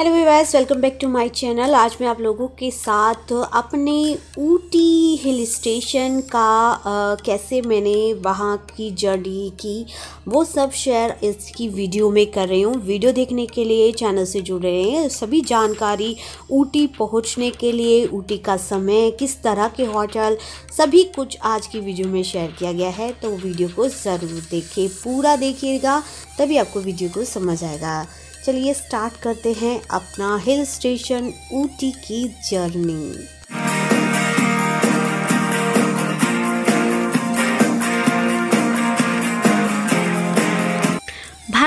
hello viewers welcome back to my channel आज मैं आप लोगों के साथ अपने ऊटी हिल स्टेशन का आ, कैसे मैंने वहाँ की जर्नी की वो सब शेयर इसकी वीडियो में कर रही हूँ वीडियो देखने के लिए चैनल से जुड़ रहे हैं सभी जानकारी ऊटी पहुँचने के लिए ऊटी का समय किस तरह के होटल सभी कुछ आज की वीडियो में शेयर किया गया है तो वीडियो को ज़रूर देखिए पूरा देखिएगा तभी आपको वीडियो को समझ आएगा चलिए स्टार्ट करते हैं अपना हिल स्टेशन ऊटी की जर्नी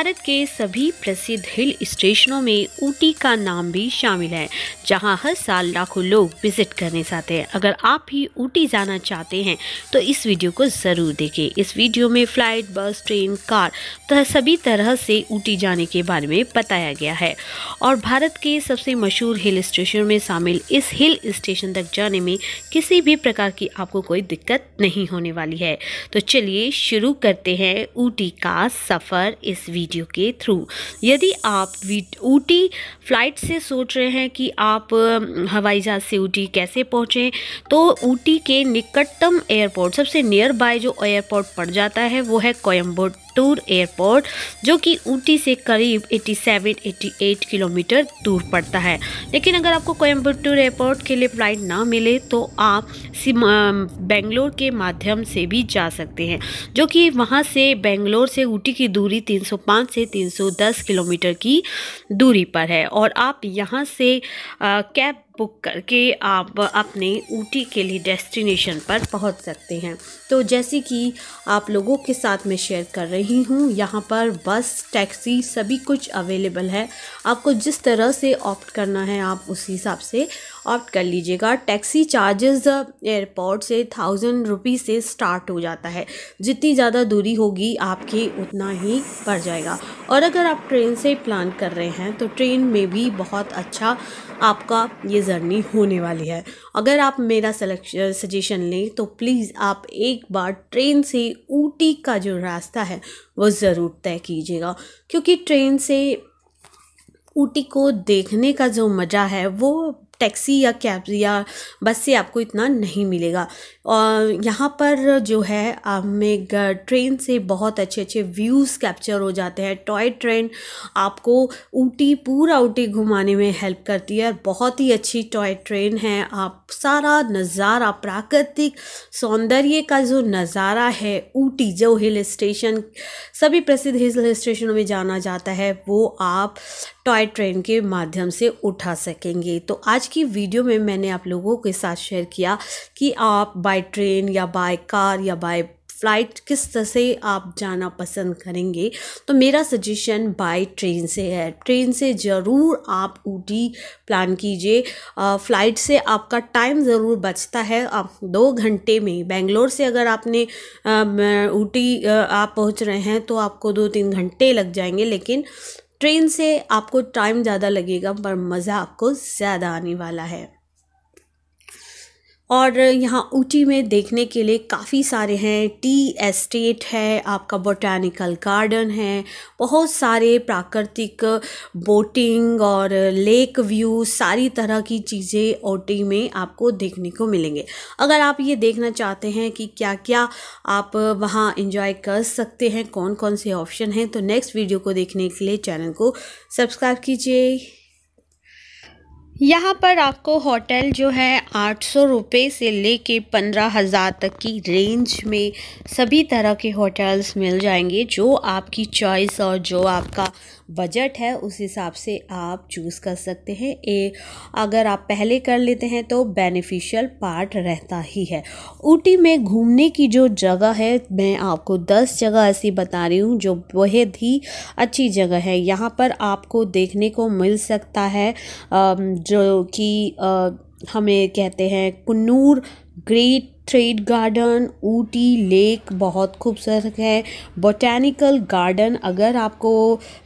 भारत के सभी प्रसिद्ध हिल स्टेशनों में ऊटी का नाम भी शामिल है जहां हर साल लाखों लोग विजिट करने जाते हैं अगर आप भी ऊटी जाना चाहते हैं तो इस वीडियो को ज़रूर देखें इस वीडियो में फ्लाइट बस ट्रेन कार तो सभी तरह से ऊटी जाने के बारे में बताया गया है और भारत के सबसे मशहूर हिल स्टेशन में शामिल इस हिल स्टेशन तक जाने में किसी भी प्रकार की आपको कोई दिक्कत नहीं होने वाली है तो चलिए शुरू करते हैं ऊटी का सफ़र इस वीडियो वीडियो के थ्रू यदि आप ऊटी फ्लाइट से सोच रहे हैं कि आप हवाई जहाज़ से ऊटी कैसे पहुँचें तो ऊटी के निकटतम एयरपोर्ट सबसे नियर बाय जो एयरपोर्ट पड़ जाता है वो है कोयम्बोट टूर एयरपोर्ट जो कि ऊटी से करीब 87-88 किलोमीटर दूर पड़ता है लेकिन अगर आपको कोयम्बटूर एयरपोर्ट के लिए फ़्लाइट ना मिले तो आप बेंगलोर के माध्यम से भी जा सकते हैं जो कि वहाँ से बेंगलोर से ऊटी की दूरी 305 से 310 किलोमीटर की दूरी पर है और आप यहाँ से कैब बुक करके आप अपने ऊटी के लिए डेस्टिनेशन पर पहुंच सकते हैं तो जैसे कि आप लोगों के साथ मैं शेयर कर रही हूं यहाँ पर बस टैक्सी सभी कुछ अवेलेबल है आपको जिस तरह से ऑप्ट करना है आप उसी हिसाब से ऑप्ट कर लीजिएगा टैक्सी चार्जेस एयरपोर्ट से थाउजेंड रुपीज़ से स्टार्ट हो जाता है जितनी ज़्यादा दूरी होगी आपकी उतना ही पड़ जाएगा और अगर आप ट्रेन से प्लान कर रहे हैं तो ट्रेन में भी बहुत अच्छा आपका ये जर्नी होने वाली है अगर आप मेरा सलेक्शन सजेशन लें तो प्लीज़ आप एक बार ट्रेन से ऊटी का जो रास्ता है वो ज़रूर तय कीजिएगा क्योंकि ट्रेन से ऊटी को देखने का जो मज़ा है वो टैक्सी या कैब या बस से आपको इतना नहीं मिलेगा और यहाँ पर जो है हमें ट्रेन से बहुत अच्छे अच्छे व्यूज़ कैप्चर हो जाते हैं टॉय ट्रेन आपको ऊटी पूरा ऊटी घुमाने में हेल्प करती है और बहुत ही अच्छी टॉय ट्रेन है आप सारा नज़ारा प्राकृतिक सौंदर्य का जो नज़ारा है ऊटी जो हिल स्टेशन सभी प्रसिद्ध हिल स्टेशनों में जाना जाता है वो आप टॉय ट्रेन के माध्यम से उठा सकेंगे तो आज की वीडियो में मैंने आप लोगों के साथ शेयर किया कि आप बाय ट्रेन या बाय कार या बाय फ़्लाइट किस तरह से आप जाना पसंद करेंगे तो मेरा सजेशन बाय ट्रेन से है ट्रेन से ज़रूर आप ऊटी प्लान कीजिए फ़्लाइट से आपका टाइम ज़रूर बचता है आप दो घंटे में बेंगलोर से अगर आपने ऊटी आप पहुंच रहे हैं तो आपको दो तीन घंटे लग जाएंगे लेकिन ट्रेन से आपको टाइम ज़्यादा लगेगा पर मज़ा आपको ज़्यादा आने वाला है और यहाँ ऊटी में देखने के लिए काफ़ी सारे हैं टी एस्टेट है आपका बोटैनिकल गार्डन है बहुत सारे प्राकृतिक बोटिंग और लेक व्यू सारी तरह की चीज़ें ऊटी में आपको देखने को मिलेंगे अगर आप ये देखना चाहते हैं कि क्या क्या आप वहाँ इंजॉय कर सकते हैं कौन कौन से ऑप्शन हैं तो नेक्स्ट वीडियो को देखने के लिए चैनल को सब्सक्राइब कीजिए यहाँ पर आपको होटल जो है आठ सौ रुपये से लेके पंद्रह हज़ार तक की रेंज में सभी तरह के होटल्स मिल जाएंगे जो आपकी चॉइस और जो आपका बजट है उस हिसाब से आप चूज़ कर सकते हैं ए अगर आप पहले कर लेते हैं तो बेनिफिशियल पार्ट रहता ही है ऊटी में घूमने की जो जगह है मैं आपको दस जगह ऐसी बता रही हूँ जो बेहद ही अच्छी जगह है यहाँ पर आपको देखने को मिल सकता है जो कि हमें कहते हैं Coonoor great trade garden Ooty lake बहुत खूबसूरत है बोटैनिकल गार्डन अगर आपको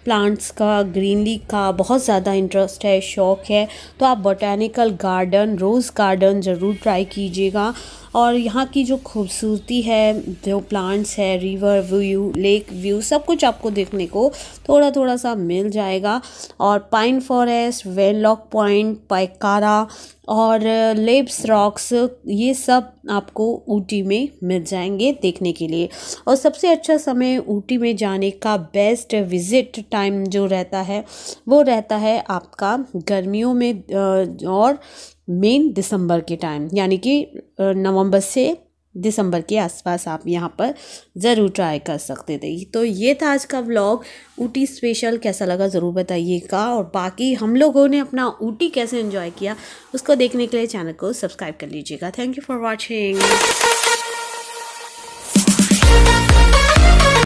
प्लांट्स का ग्रीनरी का बहुत ज़्यादा इंटरेस्ट है शौक़ है तो आप बोटैनिकल गार्डन रोज़ गार्डन ज़रूर ट्राई कीजिएगा और यहाँ की जो खूबसूरती है जो प्लांट्स है रिवर व्यू लेक व्यू सब कुछ आपको देखने को थोड़ा थोड़ा सा मिल जाएगा और pine forest Wenlock point Pykara और लेब्स रॉक्स ये सब आपको ऊटी में मिल जाएंगे देखने के लिए और सबसे अच्छा समय ऊटी में जाने का बेस्ट विज़िट टाइम जो रहता है वो रहता है आपका गर्मियों में और मेन दिसंबर के टाइम यानी कि नवंबर से दिसंबर के आसपास आप यहाँ पर ज़रूर ट्राई कर सकते थे तो ये था आज का व्लॉग ऊटी स्पेशल कैसा लगा ज़रूर बताइएगा और बाकी हम लोगों ने अपना ऊटी कैसे इन्जॉय किया उसको देखने के लिए चैनल को सब्सक्राइब कर लीजिएगा थैंक यू फॉर वॉचिंग